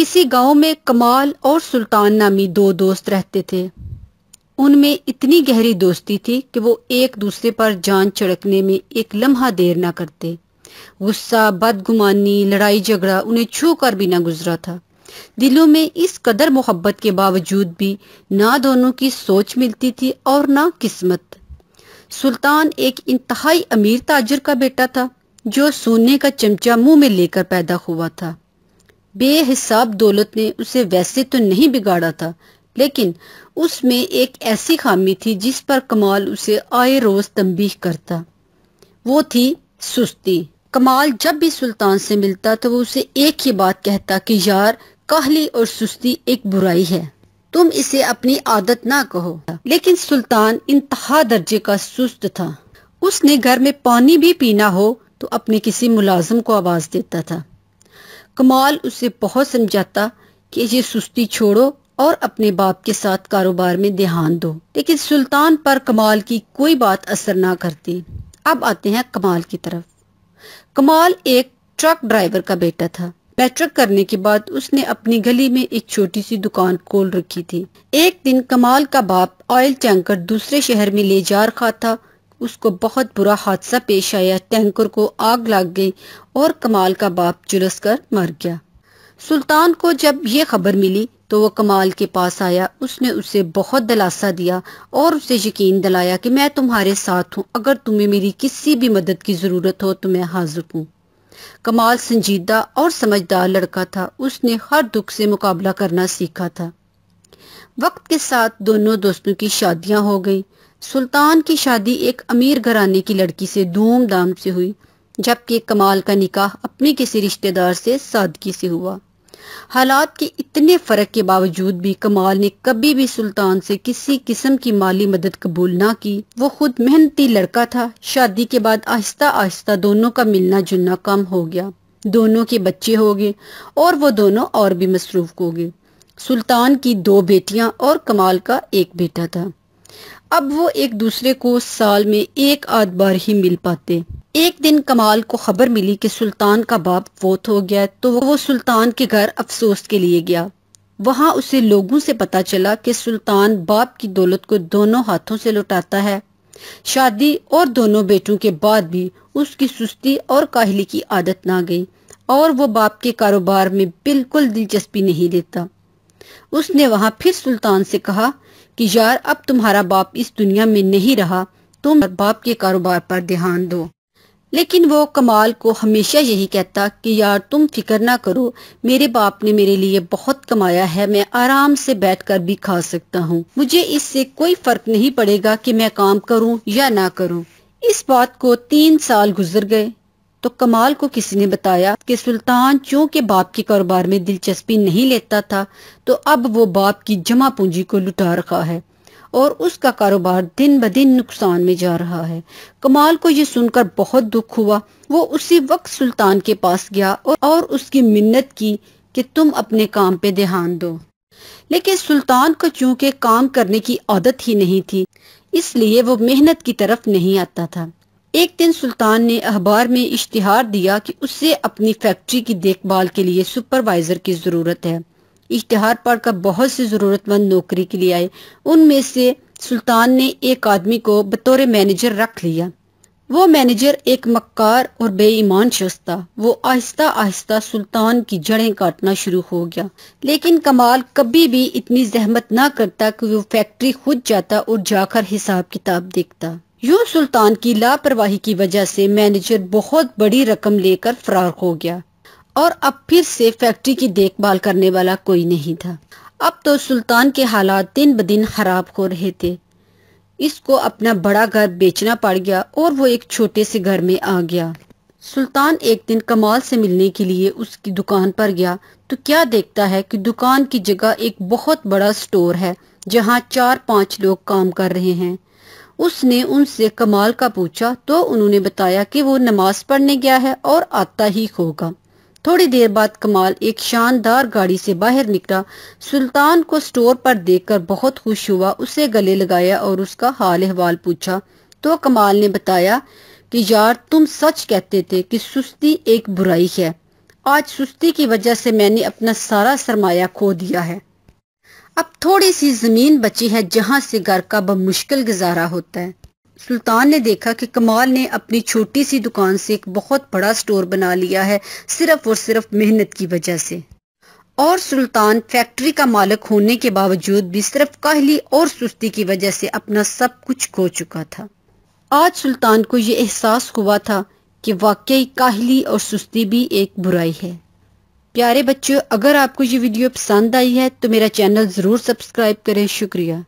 किसी गांव में कमाल और सुल्तान नामी दो दोस्त रहते थे उनमें इतनी गहरी दोस्ती थी कि वो एक दूसरे पर जान छिड़कने में एक लम्हा देर ना करते गुस्सा बदगुमानी लड़ाई झगड़ा उन्हें छू कर भी ना गुजरा था दिलों में इस कदर मोहब्बत के बावजूद भी ना दोनों की सोच मिलती थी और ना किस्मत सुल्तान एक इंतहाई अमीर ताजर का बेटा था जो सोने का चमचा मुंह में लेकर पैदा हुआ था बेहिसाब दौलत ने उसे वैसे तो नहीं बिगाड़ा था लेकिन उसमें एक ऐसी खामी थी जिस पर कमाल उसे आए रोज तंबीह करता वो थी सुस्ती कमाल जब भी सुल्तान से मिलता तो वो उसे एक ही बात कहता कि यार काहली और सुस्ती एक बुराई है तुम इसे अपनी आदत ना कहो लेकिन सुल्तान इंतहा दर्जे का सुस्त था उसने घर में पानी भी पीना हो तो अपने किसी मुलाजम को आवाज देता था कमाल उसे बहुत समझाता कि ये सुस्ती छोड़ो और अपने बाप के साथ कारोबार में ध्यान दो लेकिन सुल्तान पर कमाल की कोई बात असर ना करती अब आते हैं कमाल की तरफ कमाल एक ट्रक ड्राइवर का बेटा था मैट्रिक करने के बाद उसने अपनी गली में एक छोटी सी दुकान खोल रखी थी एक दिन कमाल का बाप ऑयल टैंकर दूसरे शहर में ले जा रखा था उसको बहुत बुरा हादसा पेश आया टैंकर को आग लग गई और कमाल का बाप जुलस कर मर गया सुल्तान को जब ये खबर मिली तो वो कमाल के पास आया उसने उसे बहुत दिलासा दिया और उसे यकीन दिलाया कि मैं तुम्हारे साथ हूँ अगर तुम्हें मेरी किसी भी मदद की ज़रूरत हो तो मैं हाजिर हूँ कमाल संजीदा और समझदार लड़का था उसने हर दुख से मुकाबला करना सीखा था वक्त के साथ दोनों दोस्तों की शादियां हो गई सुल्तान की शादी एक अमीर घराने की लड़की से धूमधाम से हुई जबकि कमाल का निकाह अपने किसी रिश्तेदार से सादगी से हुआ हालात के इतने फ़र्क के बावजूद भी कमाल ने कभी भी सुल्तान से किसी किस्म की माली मदद कबूल ना की वो खुद मेहनती लड़का था शादी के बाद आहिस्ता आहिस्ता दोनों का मिलना जुलना कम हो गया दोनों के बच्चे हो गए और वो दोनों और भी मसरूफ हो गए सुल्तान की दो बेटियां और कमाल का एक बेटा था अब वो एक दूसरे को साल में एक आध बार ही मिल पाते एक दिन कमाल को खबर मिली कि सुल्तान का बाप फोत हो गया तो वो सुल्तान के घर अफसोस के लिए गया वहाँ उसे लोगों से पता चला कि सुल्तान बाप की दौलत को दोनों हाथों से लुटाता है शादी और दोनों बेटों के बाद भी उसकी सुस्ती और काहली की आदत ना गई और वो बाप के कारोबार में बिल्कुल दिलचस्पी नहीं लेता उसने वहाँ फिर सुल्तान से कहा कि यार अब तुम्हारा बाप इस दुनिया में नहीं रहा तुम बाप के कारोबार पर ध्यान दो लेकिन वो कमाल को हमेशा यही कहता कि यार तुम फिक्र ना करो मेरे बाप ने मेरे लिए बहुत कमाया है मैं आराम से बैठकर भी खा सकता हूँ मुझे इससे कोई फर्क नहीं पड़ेगा कि मैं काम करूँ या ना करूँ इस बात को तीन साल गुजर गए तो कमाल को किसी ने बताया कि सुल्तान चूंकि बाप के कारोबार में दिलचस्पी नहीं लेता था तो अब वो बाप की जमा पूंजी को लुटा रखा है और उसका कारोबार दिन ब दिन नुकसान में जा रहा है कमाल को ये सुनकर बहुत दुख हुआ वो उसी वक्त सुल्तान के पास गया और उसकी मिन्नत की कि तुम अपने काम पे ध्यान दो लेकिन सुल्तान को चूंकि काम करने की आदत ही नहीं थी इसलिए वो मेहनत की तरफ नहीं आता था एक दिन सुल्तान ने अखबार में इश्तिहार दिया कि उससे अपनी फैक्ट्री की देखभाल के लिए सुपरवाइजर की ज़रूरत है इश्तिहार पढ़कर बहुत से ज़रूरतमंद नौकरी के लिए आए उनमें से सुल्तान ने एक आदमी को बतौर मैनेजर रख लिया वो मैनेजर एक मक्कार और बेईमान शख्स था वो आहिस्ता आहिस्ता सुल्तान की जड़ें काटना शुरू हो गया लेकिन कमाल कभी भी इतनी जहमत ना करता कि वो फैक्ट्री खुद जाता और जाकर हिसाब किताब देखता यूं सुल्तान की लापरवाही की वजह से मैनेजर बहुत बड़ी रकम लेकर फरार हो गया और अब फिर से फैक्ट्री की देखभाल करने वाला कोई नहीं था अब तो सुल्तान के हालात दिन ब दिन खराब हो रहे थे इसको अपना बड़ा घर बेचना पड़ गया और वो एक छोटे से घर में आ गया सुल्तान एक दिन कमाल से मिलने के लिए उसकी दुकान पर गया तो क्या देखता है कि दुकान की जगह एक बहुत बड़ा स्टोर है जहाँ चार पांच लोग काम कर रहे हैं उसने उनसे कमाल का पूछा तो उन्होंने बताया कि वो नमाज पढ़ने गया है और आता ही खोगा थोड़ी देर बाद कमाल एक शानदार गाड़ी से बाहर निकला सुल्तान को स्टोर पर देखकर बहुत खुश हुआ उसे गले लगाया और उसका हाल अहवाल पूछा तो कमाल ने बताया कि यार तुम सच कहते थे कि सुस्ती एक बुराई है आज सुस्ती की वजह से मैंने अपना सारा सरमाया खो दिया है अब थोड़ी सी ज़मीन बची है जहाँ से घर का बमुश्किल गुजारा होता है सुल्तान ने देखा कि कमाल ने अपनी छोटी सी दुकान से एक बहुत बड़ा स्टोर बना लिया है सिर्फ और सिर्फ मेहनत की वजह से और सुल्तान फैक्ट्री का मालिक होने के बावजूद भी सिर्फ काहली और सुस्ती की वजह से अपना सब कुछ खो चुका था आज सुल्तान को ये एहसास हुआ था कि वाकई काहली और सुस्ती भी एक बुराई है प्यारे बच्चों अगर आपको ये वीडियो पसंद आई है तो मेरा चैनल ज़रूर सब्सक्राइब करें शुक्रिया